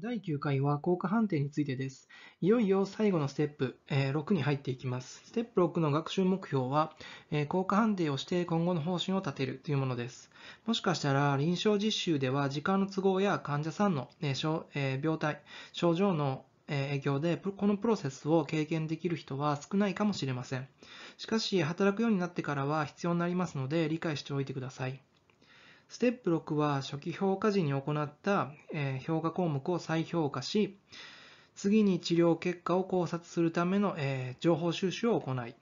第9回は効果判定についてです。いよいよ最後のステップ、え6に入っていきます。ステップ6の学習目標は、え効果判定をして今後の方針を立てるというものです。もしかしたら臨床実習では時間の都合や患者さんの、え病態、症状の影響でこのプロセスを経験できる人は少ないかもしれません。しかし働くようになってからは必要になりますので理解しておいてください。ステップ6は初期評価時に行った、え評価項目を再評価し、次に治療結果を考察するための、え情報収集を行い、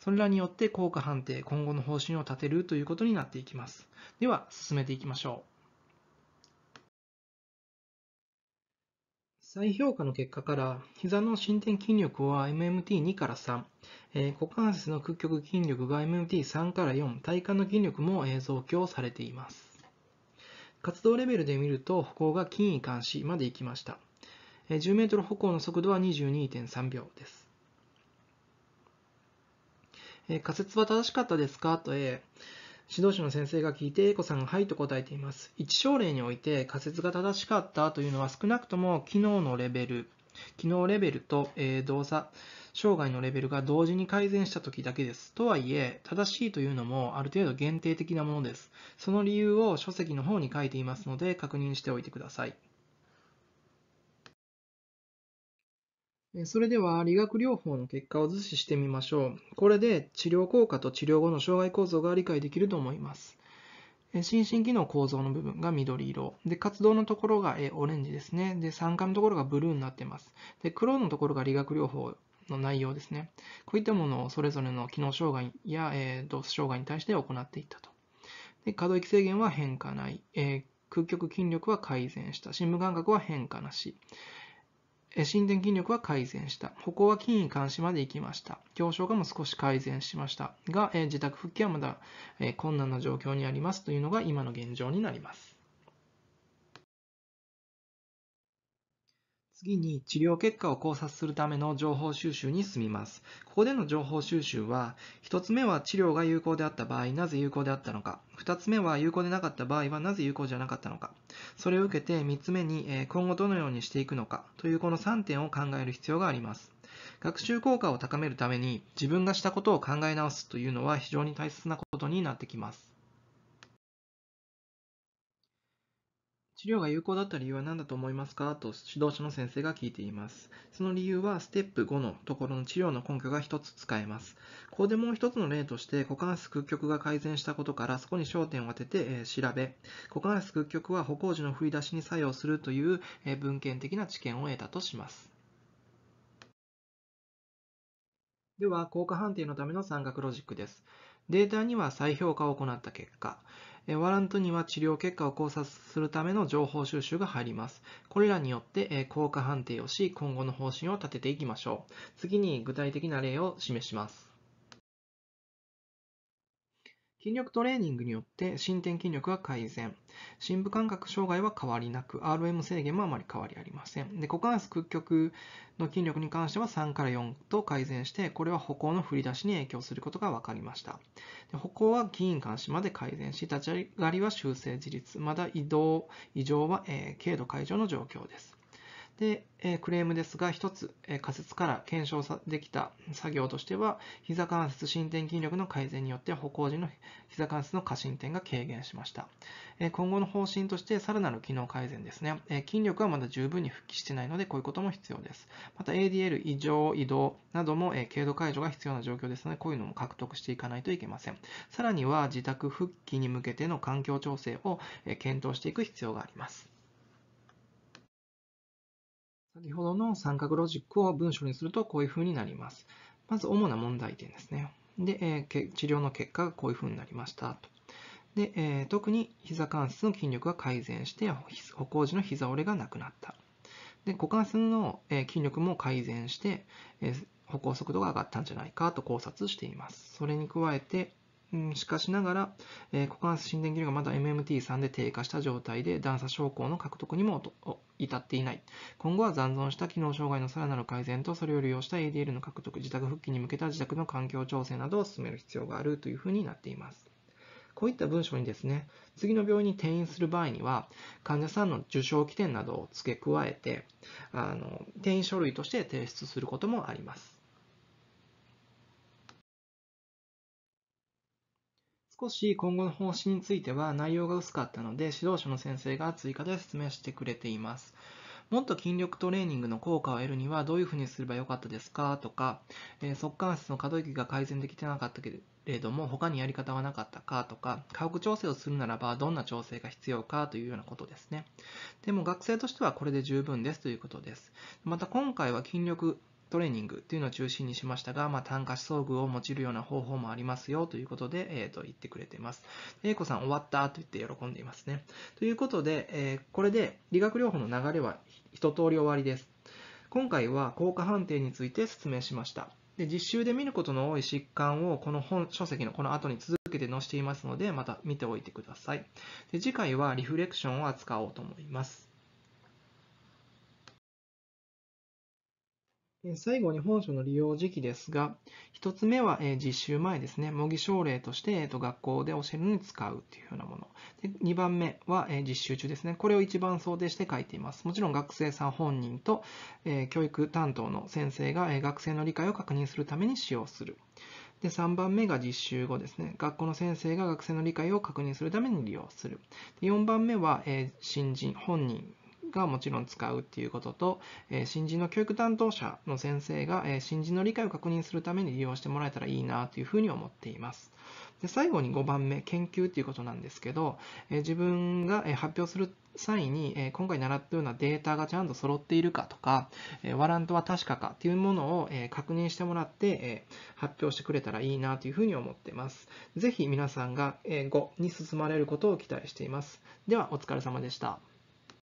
それらによって効果判定、今後の方針を立てるということになっていきます。では、進めていきましょう。再評価の結果から、膝の伸展筋力は MMT2 から3、えー、股関節の屈曲筋力が MMT3 から4、体幹の筋力も、え増強されています。活動レベルで見ると歩行が筋位監視まで行きました。え10 m 歩行の速度は22.3秒です。え仮説は正しかったですかと、え指導者の先生が聞いて、A 子さんがはいと答えています。一症例において仮説が正しかったというのは少なくとも機能のレベル、機能レベルと、え動作、障害のレベルが同時に改善した時だけです。とはいえ、正しいというのもある程度限定的なものです。その理由を書籍の方に書いていますので確認しておいてください。それでは理学療法の結果を図示してみましょう。これで治療効果と治療後の障害構造が理解できると思います。心身機能構造の部分が緑色。で、活動のところがオレンジですね。で、酸化のところがブルーになってます。で、黒のところが理学療法の内容ですね。こういったものをそれぞれの機能障害や、えー、動作障害に対して行っていったと。で可動域制限は変化ない、えー、空極筋力は改善した、深部感覚は変化なし、え心電筋力は改善した、歩行は筋位監視まで行きました、狭小化も少し改善しましたが、え自宅復帰はまだ、え困難な状況にありますというのが今の現状になります。次に治療結果を考察するための情報収集に進みます。ここでの情報収集は、1つ目は治療が有効であった場合、なぜ有効であったのか。2つ目は有効でなかった場合はなぜ有効じゃなかったのか。それを受けて3つ目に今後どのようにしていくのかというこの3点を考える必要があります。学習効果を高めるために自分がしたことを考え直すというのは非常に大切なことになってきます。治療が有効だった理由は何だと思いますかと指導者の先生が聞いています。その理由はステップ5のところの治療の根拠が1つ使えます。ここでもう1つの例として股関節屈曲が改善したことからそこに焦点を当てて、えー、調べ、股関節屈曲は歩行時の振り出しに作用するという、えー、文献的な知見を得たとします。では、効果判定のための三角ロジックです。データには再評価を行った結果、ワラントには治療結果を考察するための情報収集が入ります。これらによって効果判定をし、今後の方針を立てていきましょう。次に具体的な例を示します。筋力トレーニングによって進展筋力が改善。深部感覚障害は変わりなく、RM 制限もあまり変わりありません。で股関節屈曲の筋力に関しては3から4と改善して、これは歩行の振り出しに影響することが分かりました。で歩行は筋監視まで改善し、立ち上がりは修正自立、また移動異常は、えー、軽度解除の状況です。で、えクレームですが、1つ、え仮説から検証できた作業としては、膝関節伸展筋力の改善によって歩行時の膝関節の過伸展が軽減しました。え今後の方針として、さらなる機能改善ですね、え筋力はまだ十分に復帰してないので、こういうことも必要です。また ADL 異常移動なども、え軽度解除が必要な状況ですので、こういうのも獲得していかないといけません。さらには、自宅復帰に向けての環境調整を、え検討していく必要があります。先ほどの三角ロジックを文章にするとこういうふうになります。まず主な問題点ですね。で、えー、治療の結果がこういうふうになりましたと。で、えー、特に膝関節の筋力が改善して、歩行時の膝折れがなくなった。で、股関節の、え筋力も改善して、え歩行速度が上がったんじゃないかと考察しています。それに加えて、うん、しかしながら、えー、股関節心電気量がまだ MMT3 で低下した状態で段差症候の獲得にも至っていない今後は残存した機能障害のさらなる改善とそれを利用した ADL の獲得自宅復帰に向けた自宅の環境調整などを進める必要があるというふうになっていますこういった文章にですね、次の病院に転院する場合には、患者さんの受賞規定などを付け加えて、あの転院書類として提出することもあります。少し今後の方針については内容が薄かったので指導者の先生が追加で説明してくれています。もっと筋力トレーニングの効果を得るにはどういうふうにすればよかったですかとか、えー、側関の可動域が改善できてなかったけれども他にやり方はなかったかとか家屋調整をするならばどんな調整が必要かというようなことですねでも学生としてはこれで十分ですということですまた今回は筋力トレーニングというのを中心にしましたが、まあ、単価思想具を用いるような方法もありますよということで、えー、と言ってくれています。A 子さん終わったと言って喜んでいますね。ということで、えー、これで理学療法の流れは一通り終わりです。今回は効果判定について説明しました。で実習で見ることの多い疾患をこの本書籍のこの後に続けて載せていますのでまた見ておいてくださいで次回はリフレクションを扱おうと思います最後に本書の利用時期ですが、1つ目は実習前ですね、模擬症例として学校で教えるのに使うっていうようなもの。で2番目は実習中ですね。これを一番想定して書いています。もちろん学生さん本人と教育担当の先生が学生の理解を確認するために使用する。で、3番目が実習後ですね。学校の先生が学生の理解を確認するために利用する。で4番目は、え新人、本人がもちろん使うっていうことと、え新人の教育担当者の先生が、え新人の理解を確認するために利用してもらえたらいいなというふうに思っています。で最後に5番目、研究っていうことなんですけど、え自分が発表する際に、え今回習ったようなデータがちゃんと揃っているかとか、えワラントは確かかっていうものを、え確認してもらって、え発表してくれたらいいなというふうに思ってます。ぜひ皆さんが、え5に進まれることを期待しています。では、お疲れ様でした。